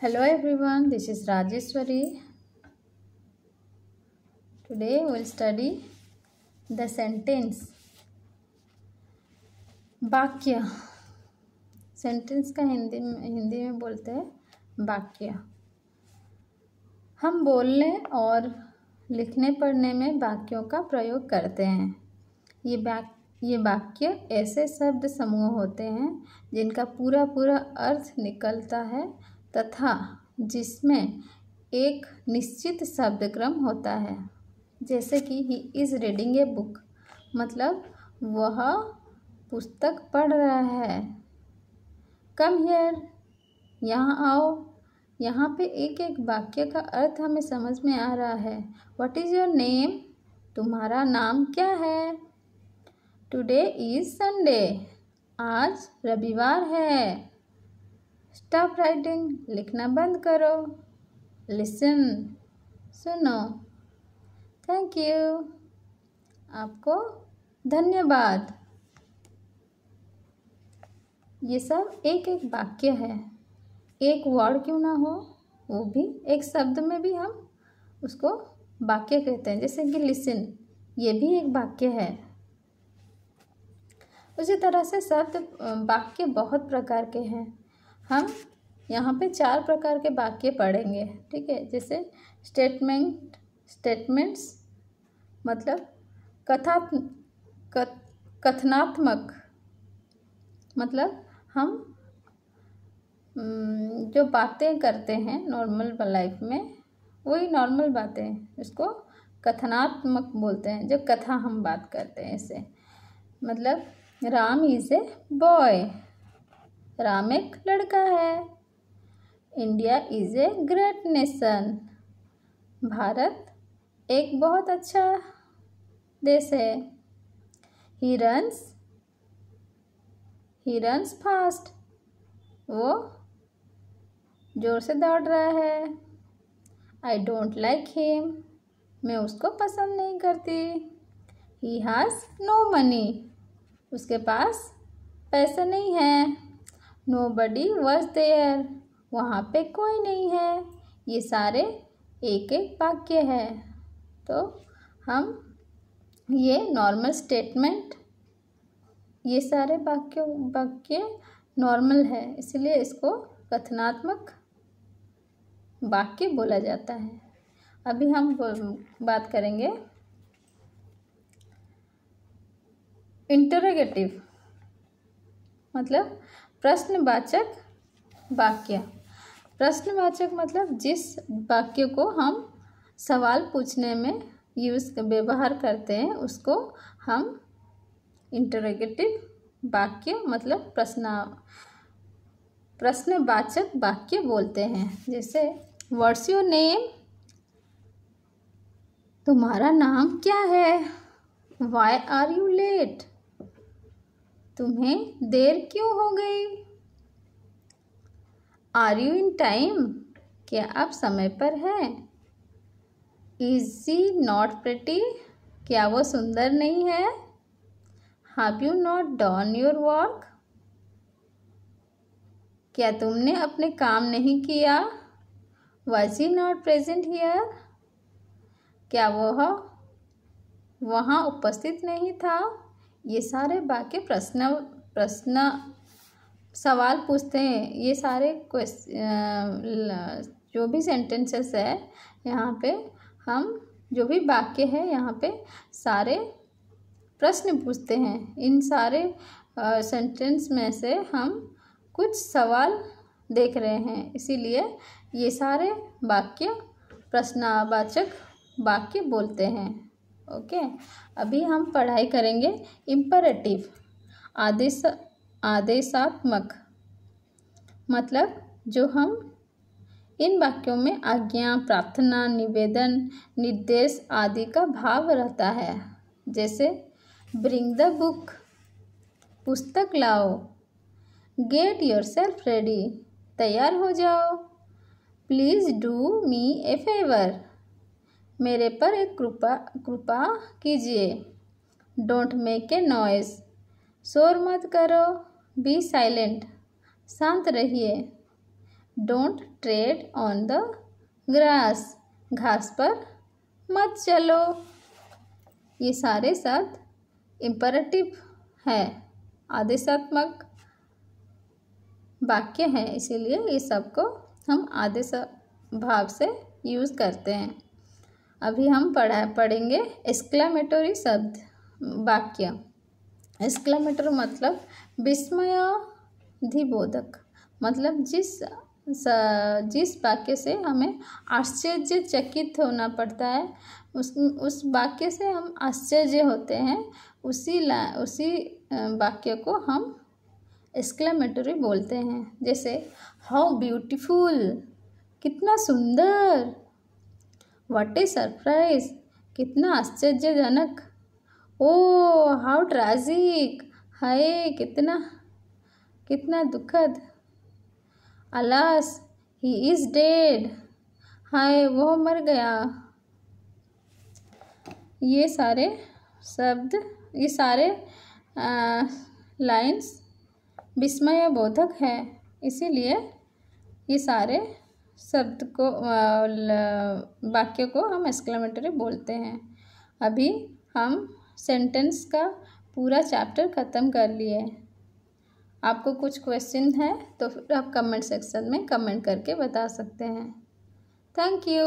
hello everyone this is rajeswari today we'll study the sentence वाक्य sentence का हिंदी में हिंदी में बोलते हैं वाक्य हम बोलने और लिखने पढ़ने में वाक्यों का प्रयोग करते हैं ये वाक ये वाक्य ऐसे शब्द समूह होते हैं जिनका पूरा पूरा अर्थ निकलता है तथा जिसमें एक निश्चित शब्द क्रम होता है जैसे कि he is reading a book मतलब वह पुस्तक पढ़ रहा है कम हेयर यहाँ आओ यहाँ पे एक एक वाक्य का अर्थ हमें समझ में आ रहा है व्हाट इज़ योर नेम तुम्हारा नाम क्या है टुडे इज़ संडे आज रविवार है स्टॉप राइटिंग लिखना बंद करो लिसन सुनो थैंक यू आपको धन्यवाद ये सब एक एक वाक्य है एक वर्ड क्यों ना हो वो भी एक शब्द में भी हम उसको वाक्य कहते हैं जैसे कि लिसन ये भी एक वाक्य है उसी तरह से शब्द वाक्य बहुत प्रकार के हैं हम यहाँ पे चार प्रकार के वाक्य पढ़ेंगे ठीक है जैसे स्टेटमेंट स्टेटमेंट्स मतलब कथा कत, कथनात्मक मतलब हम जो बातें करते हैं नॉर्मल लाइफ में वही नॉर्मल बातें उसको कथनात्मक बोलते हैं जो कथा हम बात करते हैं इसे मतलब Ram is a boy Ram एक लड़का है India is a great nation Bharat एक बहुत अच्छा देश है he runs he runs fast वो ज़ोर से दौड़ रहा है आई डोंट लाइक हिम मैं उसको पसंद नहीं करती ही हैज़ नो मनी उसके पास पैसे नहीं हैं नो बडी वॉज देयर वहाँ पे कोई नहीं है ये सारे एक एक वाक्य है तो हम ये नॉर्मल स्टेटमेंट ये सारे वाक्य वाक्य नॉर्मल है इसलिए इसको कथनात्मक वाक्य बोला जाता है अभी हम बात करेंगे इंटरोगेटिव मतलब प्रश्नवाचक वाक्य प्रश्नवाचक मतलब जिस वाक्य को हम सवाल पूछने में यूज़ व्यवहार करते हैं उसको हम इंटरगेटिव वाक्य मतलब प्रश्न प्रश्नवाचक वाक्य बोलते हैं जैसे वर्ड्स योर नेम तुम्हारा नाम क्या है वाई आर यू लेट तुम्हें देर क्यों हो गई आर यू इन टाइम क्या आप समय पर हैं इजी नॉट प्रटी क्या वो सुंदर नहीं है have you not done your work क्या तुमने अपने काम नहीं किया was he not present here क्या वह वहाँ उपस्थित नहीं था ये सारे बाकी प्रश्न प्रश्न सवाल पूछते हैं ये सारे जो भी सेंटेंसेस है यहाँ पे हम जो भी वाक्य है यहाँ पे सारे प्रश्न पूछते हैं इन सारे सेंटेंस में से हम कुछ सवाल देख रहे हैं इसीलिए ये सारे वाक्य प्रश्नावाचक वाक्य बोलते हैं ओके अभी हम पढ़ाई करेंगे इम्परेटिव आदेश आदेशात्मक मतलब जो हम इन वाक्यों में आज्ञा प्रार्थना निवेदन निर्देश आदि का भाव रहता है जैसे ब्रिंग द बुक पुस्तक लाओ गेट योर सेल्फ रेडी तैयार हो जाओ please do me a favour मेरे पर एक कृपा कृपा कीजिए डोंट मेक ए नॉइस शोर मत करो बी साइलेंट शांत रहिए don't tread on the grass घास पर मत चलो ये सारे शब्द इम्परेटिव है आदेशात्मक वाक्य हैं इसीलिए ये सबको हम आदेश भाव से यूज़ करते हैं अभी हम पढ़ा पढ़ेंगे एक्सक्लामेटोरी शब्द वाक्य एक्सक्लामेटर मतलब विस्मयाधिबोधक मतलब जिस जिस वाक्य से हमें आश्चर्यचकित होना पड़ता है उस उस वाक्य से हम आश्चर्य होते हैं उसी ला उसी वाक्य को हम एक्सक्लामेटरी बोलते हैं जैसे हाउ ब्यूटीफुल कितना सुंदर वट ए सरप्राइज कितना आश्चर्यजनक ओ हाउ ट्रैजिक हाय कितना कितना दुखद अलास ही इज़ डेड हाय वो मर गया ये सारे शब्द ये सारे लाइंस विस्मय बोधक है इसीलिए ये सारे शब्द को वाक्य को हम एक्सक्लामेटरी बोलते हैं अभी हम सेंटेंस का पूरा चैप्टर ख़त्म कर लिए आपको कुछ क्वेश्चन है तो फिर आप कमेंट सेक्शन में कमेंट करके बता सकते हैं थैंक यू